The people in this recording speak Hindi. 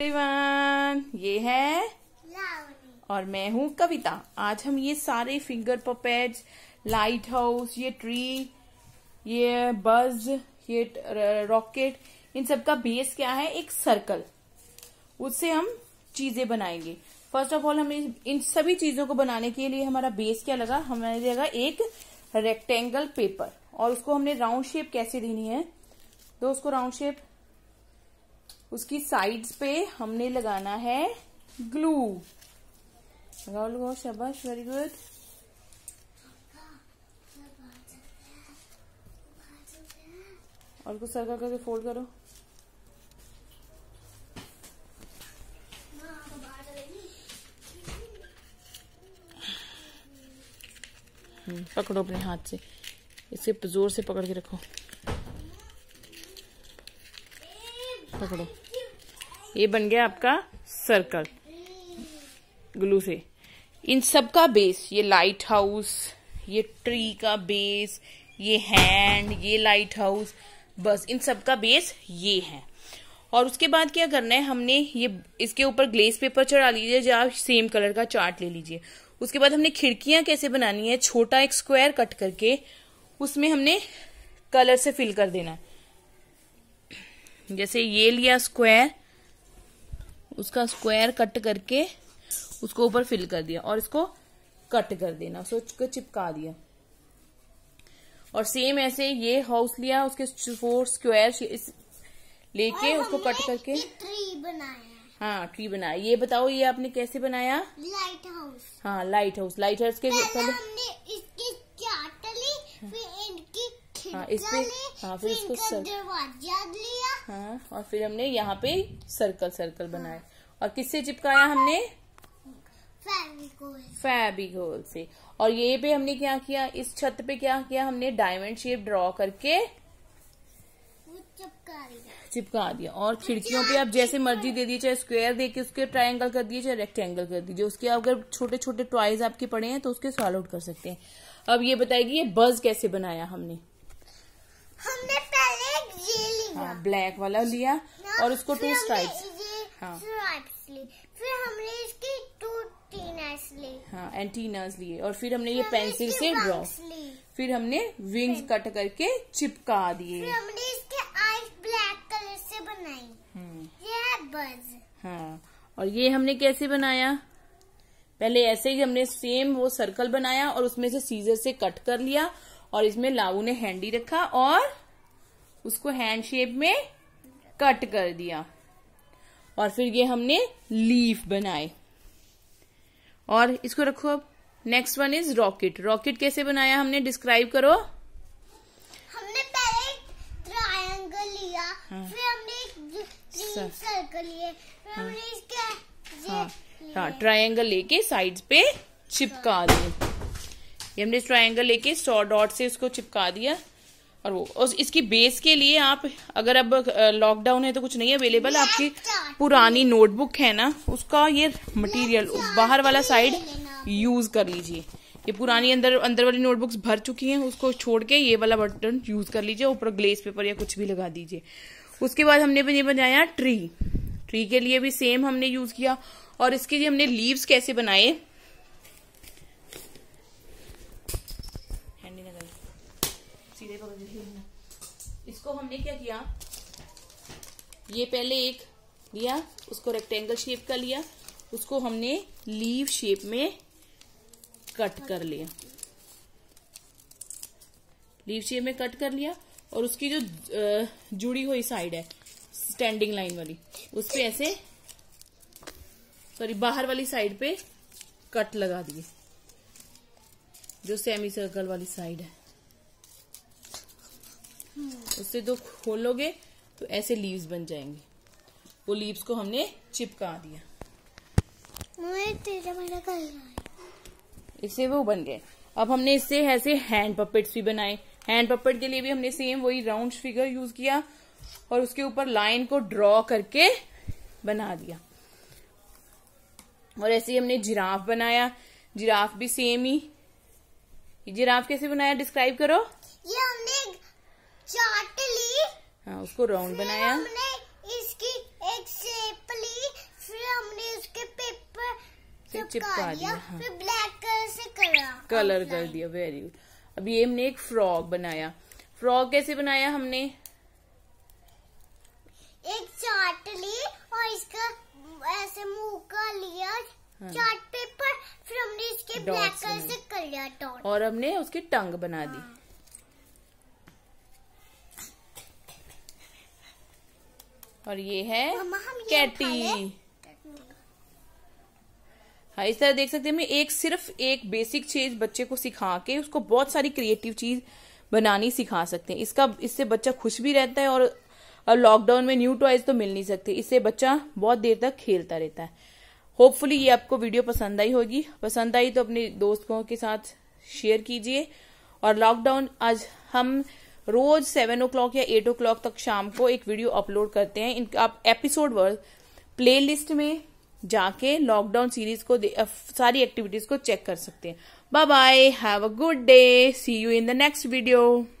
एवरीवन ये है और मैं हूँ कविता आज हम ये सारे फिंगर पपेट्स लाइट हाउस ये ट्री ये बज ये रॉकेट इन सब का बेस क्या है एक सर्कल उससे हम चीजें बनाएंगे फर्स्ट ऑफ ऑल हमें इन सभी चीजों को बनाने के लिए हमारा बेस क्या लगा हमारे लगा एक रेक्टेंगल पेपर और उसको हमने राउंड शेप कैसे देनी है उसको राउंड शेप उसकी साइड्स पे हमने लगाना है ग्लू लगाओ लगाओ शाबाश वेरी गुड और कुछ सर्कल करके फोल्ड करो हम्म, पकड़ो अपने हाथ से इसे जोर से पकड़ के रखो पकड़ो ये बन गया आपका सर्कल ग्लू से इन सब का बेस ये लाइट हाउस ये ट्री का बेस ये हैंड ये लाइट हाउस बस इन सब का बेस ये है और उसके बाद क्या करना है हमने ये इसके ऊपर ग्लेस पेपर चढ़ा लीजिए या सेम कलर का चार्ट ले लीजिए उसके बाद हमने खिड़कियां कैसे बनानी है छोटा एक स्क्वायर कट करके उसमें हमने कलर से फिल कर देना है जैसे ये लिया स्क्वायर उसका स्क्वायर कट करके उसको ऊपर फिल कर दिया और इसको कट कर देना उसको चिपका दिया और सेम ऐसे ये हाउस लिया उसके फोर स्क्वायर लेके उसको कट करके ट्री बनाया हाँ ट्री बनाया ये बताओ ये आपने कैसे बनाया लाइट हाउस हाँ लाइट हाउस लाइट हाउस के पहले इसकी हाँ, इसके हाँ फिर इसको दरवाजा लिया हाँ और फिर हमने यहाँ पे सर्कल सर्कल बनाया और किससे चिपकाया हमने फेबिकोल से और ये पे हमने क्या किया इस छत पे क्या किया हमने डायमंड शेप ड्रॉ करके चिपका दिया चिपका दिया और खिड़कियों पे आप जैसे मर्जी दे दिए चाहे स्क्वायर दे के उसके ट्रायंगल कर दिए चाहे रेक्टेंगल कर दीजिए उसके अगर छोटे छोटे टॉयज आपके पड़े हैं तो उसके सॉल्व आउट कर सकते हैं अब ये बताएगी ये बज कैसे बनाया हमने हमने हाँ ब्लैक वाला लिया और उसको टू स्ट्राइप हाँ फिर हमने इसकी टू टीनर्स ली हाँ एंटीनर्स लिए और फिर हमने ये पेंसिल से ड्रॉ फिर हमने विंग्स कट करके चिपका दिए फिर हमने इसके आईज ब्लैक कलर से बनाई हम्म। ये है बज हाँ और ये हमने कैसे बनाया पहले ऐसे ही हमने सेम वो सर्कल बनाया और उसमें से सीजर से कट कर लिया और इसमें लाऊ ने हैंडी रखा और उसको हैंड शेप में कट कर दिया और फिर ये हमने लीफ बनाए और इसको रखो अब next one is rocket rocket कैसे बनाया हमने डिस्क्राइब करो हमने पहले ट्रायंगल लिया हाँ। फिर हमने सर्कल लिए हाँ। हमने इसके हाँ, हाँ ट्रायंगल लेके साइड्स पे चिपका हाँ। दिए हमने ट्रायंगल लेके सौ डॉट से उसको चिपका दिया और वो और इसकी बेस के लिए आप अगर अब लॉकडाउन है तो कुछ नहीं अवेलेबल आपकी पुरानी नोटबुक है ना उसका ये मटेरियल बाहर वाला साइड यूज कर लीजिए ये पुरानी अंदर अंदर वाली नोटबुक्स भर चुकी हैं उसको छोड़ के ये वाला बटन यूज कर लीजिए ऊपर ग्लेस पेपर या कुछ भी लगा दीजिए उसके बाद हमने ये बनाया ट्री ट्री के लिए भी सेम हमने यूज किया और इसके लिए हमने लीव्स कैसे बनाए इसको हमने क्या किया ये पहले एक लिया उसको रेक्टेंगल शेप का लिया उसको हमने लीव शेप में कट कर लिया लीव शेप में कट कर लिया और उसकी जो जुड़ी हुई साइड है स्टैंडिंग लाइन वाली उस पर ऐसे सॉरी बाहर वाली साइड पे कट लगा दिए जो सेमी सर्कल वाली साइड है उससे दो खोलोगे तो ऐसे लीव्स बन जाएंगे वो लीव्स को हमने चिपका दिया इससे वो बन गए अब हमने इससे ऐसे हैंड पपेट्स भी बनाए हैंड पपेट के लिए भी हमने सेम वही राउंड फिगर यूज किया और उसके ऊपर लाइन को ड्रॉ करके बना दिया और ऐसे ही हमने जिराफ बनाया जिराफ भी सेम ही जिराफ कैसे बनाया डिस्क्राइब करो ये हमने चाट ली हाँ उसको राउंड बनाया हमने इसकी एक शेप ली फिर हमने उसके पेपर से चिपका दिया हाँ। फिर ब्लैक कलर से करा कलर कर दिया वेरी गुड अब ये हमने एक फ्रॉक बनाया फ्रॉक कैसे बनाया हमने एक चाट ली और इसका ऐसे मुंह का लिया हाँ। चार्ट पेपर फिर हमने इसके ब्लैक कलर से कर लिया और हमने उसकी टंग बना दी हाँ। और ये है कैटी हाँ इस तरह देख सकते हैं एक सिर्फ एक बेसिक चीज बच्चे को सिखा के उसको बहुत सारी क्रिएटिव चीज बनानी सिखा सकते हैं इसका इससे बच्चा खुश भी रहता है और और लॉकडाउन में न्यू टॉयज तो मिल नहीं सकते इससे बच्चा बहुत देर तक खेलता रहता है होपफुली ये आपको वीडियो पसंद आई होगी पसंद आई तो अपने दोस्तों के साथ शेयर कीजिए और लॉकडाउन आज हम रोज सेवन ओ या एट ओ तक शाम को एक वीडियो अपलोड करते हैं इनका आप एपिसोड वर्ग प्ले में जाके लॉकडाउन सीरीज को सारी एक्टिविटीज को चेक कर सकते हैं bye bye have a good day see you in the next video